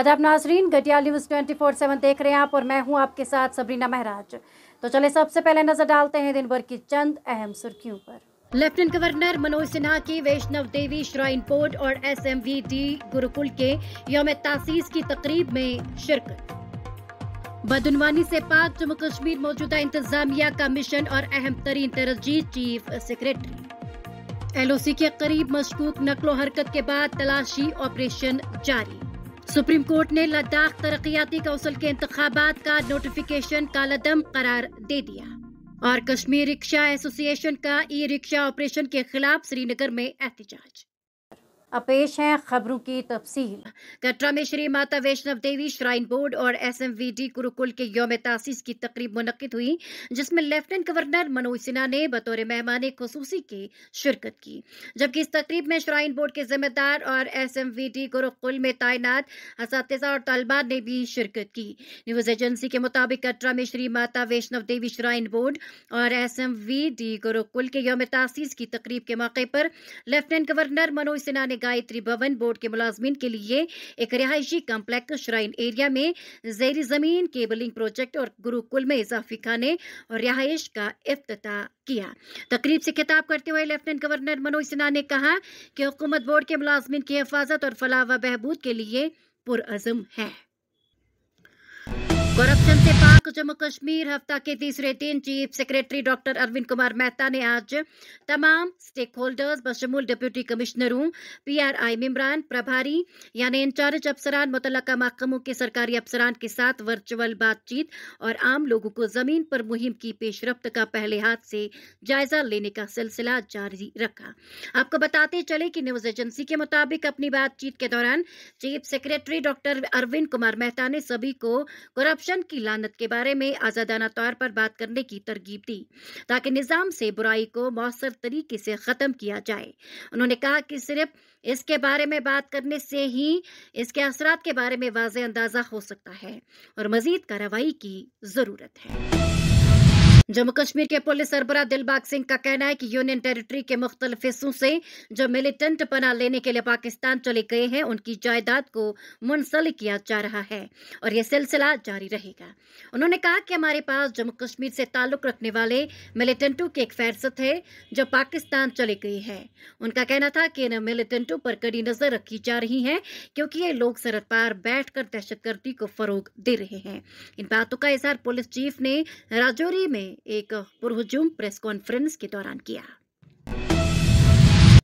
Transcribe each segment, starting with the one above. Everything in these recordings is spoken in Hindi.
आदाब नाजरीन गटिया न्यूज़ ट्वेंटी फोर सेवन देख रहे हैं आप और मैं हूं आपके साथ सबरीना महराज तो चले सबसे पहले नजर डालते हैं दिन भर की चंद अहम सुर्खियों पर लेफ्टिनेंट गवर्नर मनोज सिन्हा की वैष्णव देवी श्राइन बोर्ड और S M V D Gurukul के योम तासीस की तकरीब में शिरकत बदनवानी से पाक जम्मू कश्मीर मौजूदा इंतजामिया का मिशन और अहम तरीन तरजीह चीफ सेक्रेटरी एलओसी के करीब मशकूक नकलो हरकत के बाद तलाशी ऑपरेशन जारी सुप्रीम कोर्ट ने लद्दाख तरक्याती कौंसिल के इंतबात का नोटिफिकेशन कालादम करार दे दिया और कश्मीर रिक्शा एसोसिएशन का ई रिक्शा ऑपरेशन के खिलाफ श्रीनगर में एहतजाज अब पेश है खबरों की तफसील कटरा में श्री माता वैष्णव देवी श्राइन बोर्ड और S M V D Gurukul के योम तासीस की तकरीब मुनद हुई जिसमें लेफ्टिनेंट गवर्नर मनोज सिन्हा ने बतौर मेहमान खसूसी की शिरकत की जबकि इस तकरीब में श्राइन बोर्ड के जिम्मेदार और S M V D Gurukul में तैनात इस और तलबा ने भी शिरकत की न्यूज़ एजेंसी के मुताबिक कटरा में श्री माता वैष्णव देवी श्राइन बोर्ड और S M V D Gurukul के योम तासीस की तकरीब के मौके पर लेफ्टिनेंट गवर्नर मनोज सिन्हा ने गायत्री भवन बोर्ड के मुलाजमीन के लिए एक रिहायशी कम्प्लेक्स श्राइन एरिया में जेर जमीन केबलिंग प्रोजेक्ट और गुरुकुल में इजाफी खाने और रिहाइश का अफ्ताह किया तकरीब से खिताब करते हुए लेफ्टिनेंट गवर्नर मनोज सिन्हा ने कहा कि हुकूमत बोर्ड के मुलाजमन की हिफाजत और फलाह व बहबूद के लिए पुरज़म है करप्शन से पाक जम्मू कश्मीर हफ्ता के तीसरे दिन chief secretary doctor Arvind Kumar Mehta ने आज तमाम स्टेक होल्डर्स बशमूल डिप्यूटी कमिश्नरों पीआरआई मिमरान प्रभारी यानी इंचार्ज अफसरान मुतल महकमों के सरकारी अफसरान के साथ वर्चुअल बातचीत और आम लोगों को जमीन पर मुहिम की पेशरफ्त का पहले हाथ से जायजा लेने का सिलसिला जारी रखा आपको बताते चले कि न्यूज एजेंसी के मुताबिक अपनी बातचीत के दौरान chief secretary doctor Arvind Kumar Mehta ने सभी को करप्शन वचन की लानत के बारे में आज़ादाना तौर पर बात करने की तरगीब दी ताकि निज़ाम से बुराई को मौसर तरीके से ख़त्म किया जाए उन्होंने कहा कि सिर्फ इसके बारे में बात करने से ही इसके असर के बारे में वाज अंदाज़ा हो सकता है और मज़ीद कार्रवाई की ज़रूरत है जम्मू कश्मीर के पुलिस सरबरा दिलबाग सिंह का कहना है कि यूनियन टेरिटरी के मुख्तलिफ हिस्सों से जो मिलिटेंट पना लेने के लिए पाकिस्तान चले गए हैं उनकी जायदाद को मुंसलिक किया जा रहा है और यह सिलसिला जारी रहेगा उन्होंने कहा कि हमारे पास जम्मू कश्मीर से ताल्लुक रखने वाले मिलिटेंटों की एक फहरसत है जो पाकिस्तान चले गए हैं उनका कहना था कि इन मिलिटेंटों पर कड़ी नजर रखी जा रही है क्योंकि ये लोग सरहद पार बैठ दहशत दहशतगर्दी को फरोग दे रहे हैं इन बातों का इजहार पुलिस चीफ ने राजौरी में एक पुरहजम प्रेस कॉन्फ्रेंस के दौरान किया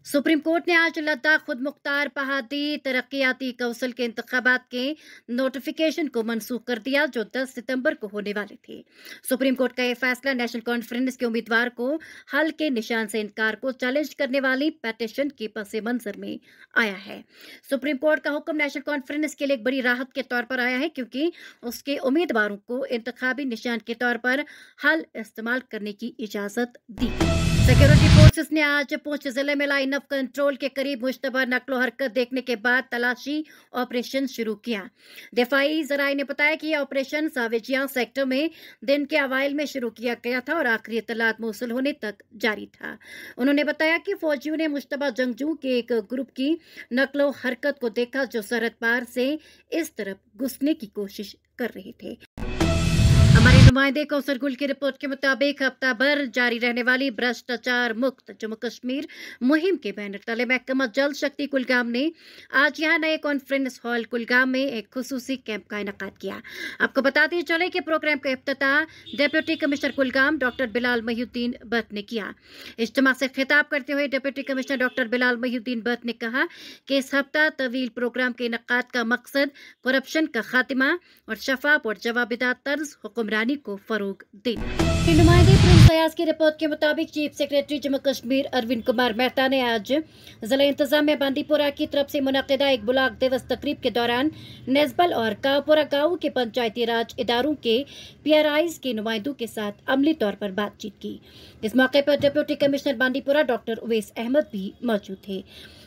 सुप्रीम कोर्ट ने आज लद्दाख खुद मुख्तार पहाड़ी तरक्याती कौंसिल के इंतबात के नोटिफिकेशन को मनसूख कर दिया जो 10 सितंबर को होने वाले थे सुप्रीम कोर्ट का यह फैसला नेशनल कॉन्फ्रेंस के उम्मीदवार को हल के निशान से इनकार को चैलेंज करने वाली पैटिशन के पस मंजर में आया है सुप्रीम कोर्ट का हुक्म नेशनल कॉन्फ्रेंस के लिए एक बड़ी राहत के तौर पर आया है क्योंकि उसके उम्मीदवारों को इंतबी निशान के तौर पर हल इस्तेमाल करने की इजाजत दी सिक्योरिटी पुलिस ने आज पूंछ जिले में लाइन ऑफ कंट्रोल के करीब मुश्तबा नकलो हरकत देखने के बाद तलाशी ऑपरेशन शुरू किया दिफाई जराये ने बताया कि यह ऑपरेशन सावेजिया सेक्टर में दिन के अवाइल में शुरू किया गया था और आखिरी इतलात मौसू होने तक जारी था उन्होंने बताया कि फौजियों ने मुश्तबा जंगजू के एक ग्रुप की नकलो हरकत को देखा जो सरहद पार से इस तरफ घुसने की कोशिश कर रहे थे नुमाइंदे कौसर गुल की रिपोर्ट के मुताबिक हफ्ता भर जारी रहने वाली भ्रष्टाचार मुक्त जम्मू कश्मीर मुहिम के बैनर तले महकमा जल शक्ति कुलगाम ने आज यहां नए कॉन्फ्रेंस हॉल कुलगाम में एक खसूसी कैंप का इनका किया आपको बताते चले कि प्रोग्राम का अफ्ताह deputy commissioner Kulgam doctor Bilal Mohiuddin Bhat ने किया इज्तम से खिताब करते हुए deputy commissioner doctor Bilal Mohiuddin Bhat ने कहा कि इस हफ्ता तवील प्रोग्राम के इनका का मकसद करप्शन का खात्मा और शफाफ और जवाबदार तर्ज हुक्मरानी को फरोग देने नुमाइंदे प्रिंस फयाज की रिपोर्ट के मुताबिक चीफ सेक्रेटरी जम्मू कश्मीर अरविंद कुमार मेहता ने आज जिला इंतजाम बांदीपुरा की तरफ से मुनदा एक ब्लाक दिवस तकरीब के दौरान नेजबल और कावपुरा गांव के पंचायती राज इदारों के पीआरआईज के नुमाइंदों के साथ अमली तौर पर बातचीत की इस मौके पर deputy commissioner Bandipora doctor Uwais Ahmad भी मौजूद थे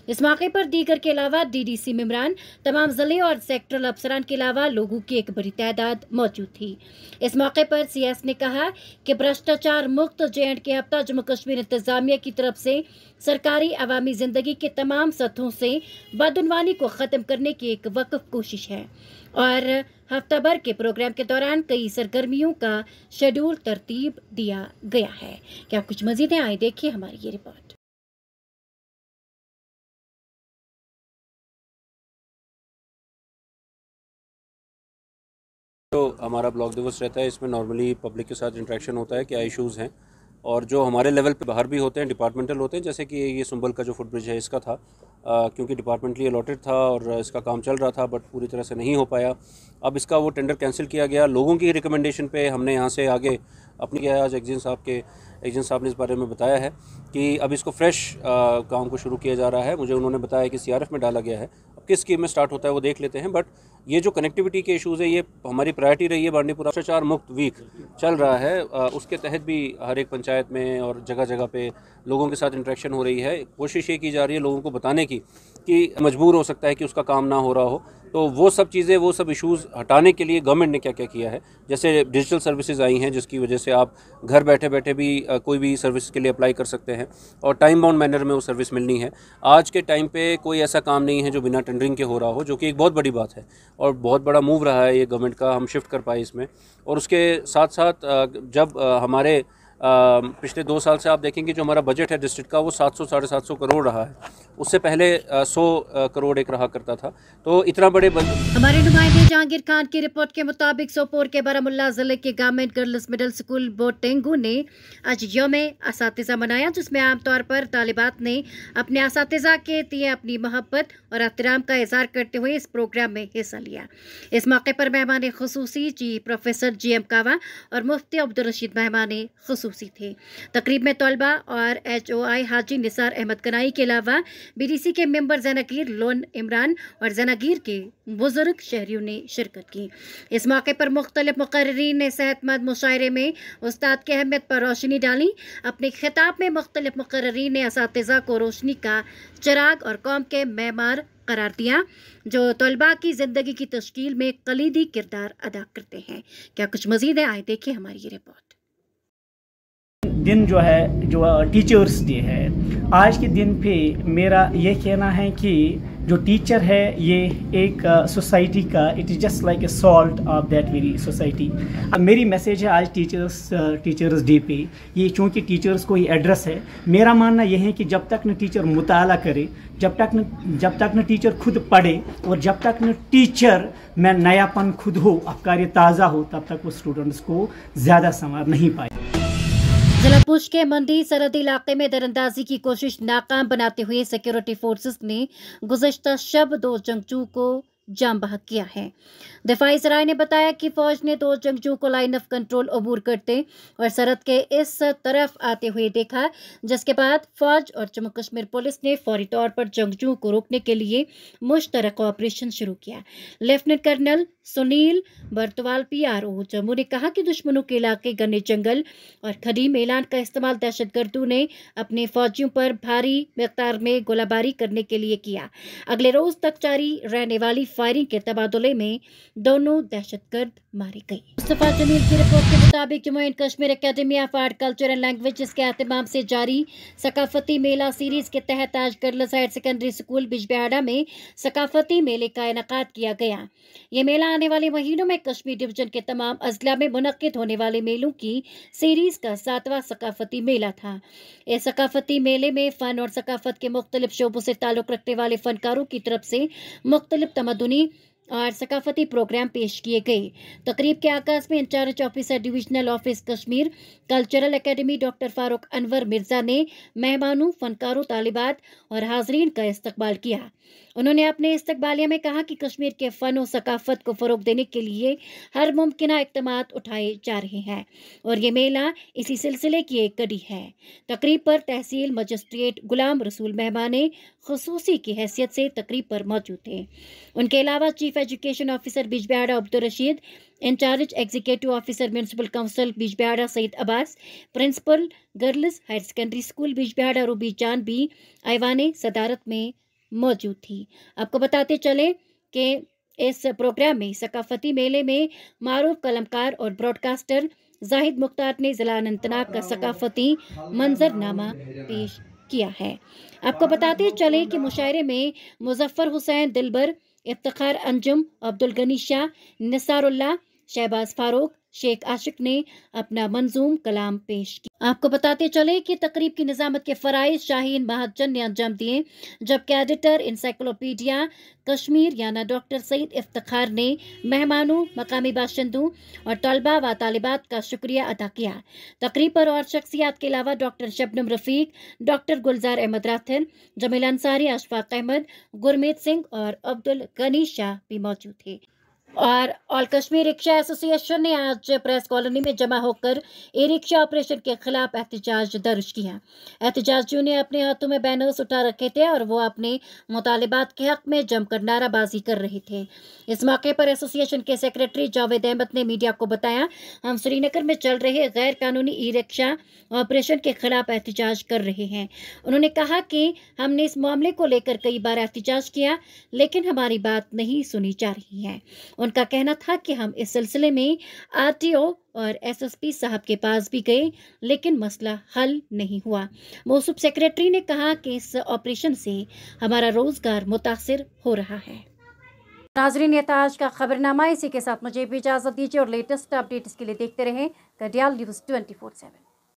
इस मौके पर दीगर के अलावा डीडीसी मेम्बरान तमाम जिले और सेक्टरल अफसरान के अलावा लोगों की एक बड़ी तादाद मौजूद थी इस मौके पर सीएस ने कहा कि भ्रष्टाचार मुक्त जे एंड के हफ्ता जम्मू कश्मीर इंतजामिया की तरफ से सरकारी अवामी जिंदगी के तमाम सतहों से बदनवानी को ख़त्म करने की एक वक्फ कोशिश है और हफ्ता भर के प्रोग्राम के दौरान कई सरगर्मियों का शेड्यूल तरतीब दिया गया है क्या कुछ मजीदे आए देखिए हमारी ये रिपोर्ट तो हमारा ब्लॉक दिवस रहता है इसमें नॉर्मली पब्लिक के साथ इंट्रैक्शन होता है क्या इशूज़ हैं और जो हमारे लेवल पे बाहर भी होते हैं डिपार्टमेंटल होते हैं जैसे कि ये सुंबल का जो फुटब्रिज है इसका था आ, क्योंकि डिपार्टमेंटली अलॉटेड था और इसका काम चल रहा था बट पूरी तरह से नहीं हो पाया अब इसका वो टेंडर कैंसिल किया गया लोगों की रिकमेंडेशन पे हमने यहाँ से आगे अपनी क्या है आज एग्जिन साहब के एजेंट साहब ने इस बारे में बताया है कि अब इसको फ्रेश काम को शुरू किया जा रहा है मुझे उन्होंने बताया कि सी में डाला गया है अब किस स्कीम में स्टार्ट होता है वो देख लेते हैं बट ये जो कनेक्टिविटी के इशूज़ है ये हमारी प्रायोरिटी रही है बांडीपुरा भ्रष्टाचार मुक्त वीक चल रहा है आ, उसके तहत भी हर एक पंचायत में और जगह जगह पे लोगों के साथ इंट्रैक्शन हो रही है कोशिश ये की जा रही है लोगों को बताने की कि मजबूर हो सकता है कि उसका काम ना हो रहा हो तो वो सब चीज़ें वो सब इश्यूज़ हटाने के लिए गवर्नमेंट ने क्या क्या किया है जैसे डिजिटल सर्विसेज आई हैं जिसकी वजह से आप घर बैठे बैठे भी कोई भी सर्विस के लिए अप्लाई कर सकते हैं और टाइम बाउंड मैनर में वो सर्विस मिलनी है आज के टाइम पे कोई ऐसा काम नहीं है जो बिना टेंडरिंग के हो रहा हो जो कि एक बहुत बड़ी बात है और बहुत बड़ा मूव रहा है ये गवर्नमेंट का हम शिफ्ट कर पाए इसमें और उसके साथ साथ जब हमारे पिछले दो साल से आप देखेंगे जो हमारा बजट है डिस्ट्रिक्ट का वो सात सौ साढ़े सात सौ करोड़ रहा है उससे पहले सौ करोड़ एक रहा करता था तो इतना बड़े हमारे नुमाइंदे जहांगीर खान की रिपोर्ट के मुताबिक सोपोर के बारामुल्ला जिले के government girls middle school Botengoo ने आज योम इस मनाया जिसमें आमतौर पर तालिबात ने अपने इस के दिए अपनी मोहब्बत और एहतराम का इजहार करते हुए इस प्रोग्राम में हिस्सा लिया इस मौके पर मेहमान खसूसी जी प्रोफेसर जी एम कावा और मुफ्ती अब्दुल रशीद मेहमान खसूस खसूसी थे तकरीब में तलबा और H O I Haji Nisar Ahmad Kanai के अलावा बी डी सी के मेम्बर जनागीर लोन इमरान और जनागीर के बुजुर्ग शहरीों ने शिरकत की इस मौके पर मुख्तलिफ मुकर्रीन ने सेहतमंद मुशायरे में उस्ताद की अहमियत पर रोशनी डाली अपने खिताब में मुख्तलिफ मुकर्रीन ने इस को रोशनी का चिराग और कौम के मैमार करार दिया जो तलबा की ज़िंदगी की तश्कील में कलीदी किरदार अदा करते हैं क्या कुछ मजीद है आए देखिए हमारी ये रिपोर्ट दिन जो है जो टीचर्स डे है आज के दिन पे मेरा ये कहना है कि जो टीचर है ये एक सोसाइटी का it is just like a salt of that very society अब मेरी मैसेज है आज टीचर्स टीचर्स डे पे ये चूँकि टीचर्स को ये एड्रेस है मेरा मानना यह है कि जब तक न टीचर मुताला करे जब तक न जब तक न टीचर खुद पढ़े और जब तक न टीचर में नयापन खुद हो कार्य ताज़ा हो तब तक वो स्टूडेंट्स को ज़्यादा संवार नहीं पाए जिला के मंडी सरहदी इलाके में दरअंदाजी की कोशिश नाकाम बनाते हुए सिक्योरिटी फोर्सेस ने गुजशत शब दो जंगजू को जाम बहक किया है दिफाई सराय ने बताया कि फौज ने दो जंगजू को लाइन ऑफ कंट्रोल अबूर करते और सरहद के इस तरफ आते हुए देखा जिसके बाद फौज और जम्मू कश्मीर पुलिस ने फौरी तौर पर जंगजुओं को रोकने के लिए मुश्तरक ऑपरेशन शुरू किया lieutenant colonel Sunil Bartwal P R O Jammu ने कहा कि दुश्मनों के इलाके गन्ने जंगल और खड़ी मेलान का इस्तेमाल दहशतगर्दों ने अपने फौजियों पर भारी मकदार में गोलाबारी करने के लिए किया अगले रोज तक जारी रहने वाली फायरिंग के तबादले में दोनों दहशत गर्द मारे गए मुस्तफ़ा जमील की रिपोर्ट के मुताबिक Jammu and Kashmir academy of art culture and language के अहतमाम से जारी सकाफती मेला सीरीज के तहत आज girls higher secondary school Bijbehara में सकाफती मेले का इनका किया गया ये मेला आने वाले महीनों में कश्मीर डिवीजन के तमाम अजला में मुनद होने वाले मेलों की सीरीज का सातवां सकाफती मेला था इस सकाफती मेले में फन और सकाफत के मुख्तलिफ शोबों से ताल्लुक़ रखने वाले फनकारों की तरफ से मुख्तलिफ तमदनी और सकाफती प्रोग्राम पेश किए गए तकरीब के आकाश में incharge officer divisional office Kashmir cultural academy doctor Farooq Anwar Mirza ने मेहमानों फनकारों तालिबात और हाजरीन का इस्तकबाल किया उन्होंने अपने इस्तकबालिया में कहा कि कश्मीर के फ़न और सकाफत को फ़रोग देने के लिए हर मुमकिन इकदाम उठाए जा रहे हैं और ये मेला इसी सिलसिले की एक कड़ी है तकरीब पर तहसील मजिस्ट्रेट गुलाम रसूल मेहमान ने खसूसी की हैसियत से तकरीब पर मौजूद थे उनके अलावा chief education officer Bijbehara Abdul Rashid incharge executive officer municipal council Bijbehara Syed Abbas principal girls higher secondary school Bijbehara Ruby Jan भी ऐवान सदारत में मौजूद थी आपको बताते चले कि इस प्रोग्राम में सकाफती मेले में मारूफ कलमकार और ब्रॉडकास्टर जाहिद मुख्तार ने ज़िला अनंतनाग का सकाफती मंजरनामा पेश किया है आपको बताते चले कि मुशायरे में मुजफ्फर हुसैन दिलबर इफ्तार अंजुम अब्दुल गनी शाह निसारुल्ला शहबाज फारूक शेख आशिक ने अपना मंजूम कलाम पेश किया आपको बताते चले कि तकरीब की निजामत के फ़राइज शाहीन महाजन ने अंजाम दिए जबकि एडिटर इंसाइक्लोपीडिया कश्मीर याना डॉक्टर सईद इफ्तार ने मेहमानों मकामी बाशिंदों और तलबा व तालिबात का शुक्रिया अदा किया तकरीब पर और शख्सियात के अलावा डॉक्टर शबनम रफ़ीक डॉक्टर गुलजार अहमद राथन जमील अंसारी अशफाक अहमद गुरमीत सिंह और अब्दुल गनी शाह भी मौजूद थे और ऑल कश्मीर रिक्शा एसोसिएशन ने आज प्रेस कॉलोनी में जमा होकर ई रिक्शा ऑपरेशन के खिलाफ एहतजाज दर्ज किया एहतजाजियों ने अपने हाथों में बैनर्स उठा रखे थे और वो अपने मुतालबात के हक में जमकर नाराबाजी कर रहे थे इस मौके पर एसोसिएशन के सेक्रेटरी जावेद अहमद ने मीडिया को बताया हम श्रीनगर में चल रहे गैर कानूनी ई रिक्शा ऑपरेशन के खिलाफ एहतजाज कर रहे हैं उन्होंने कहा कि हमने इस मामले को लेकर कई बार एहतजाज किया लेकिन हमारी बात नहीं सुनी जा रही है उनका कहना था कि हम इस सिलसिले में आरटीओ और एसएसपी साहब के पास भी गए लेकिन मसला हल नहीं हुआ मौसम सेक्रेटरी ने कहा कि इस ऑपरेशन से हमारा रोजगार मुतासर हो रहा है नाजरीन ये आज का खबरनामा इसी के साथ मुझे भी इजाज़त दीजिए और लेटेस्ट अपडेट्स के लिए देखते रहें Kadiyal news twenty four seven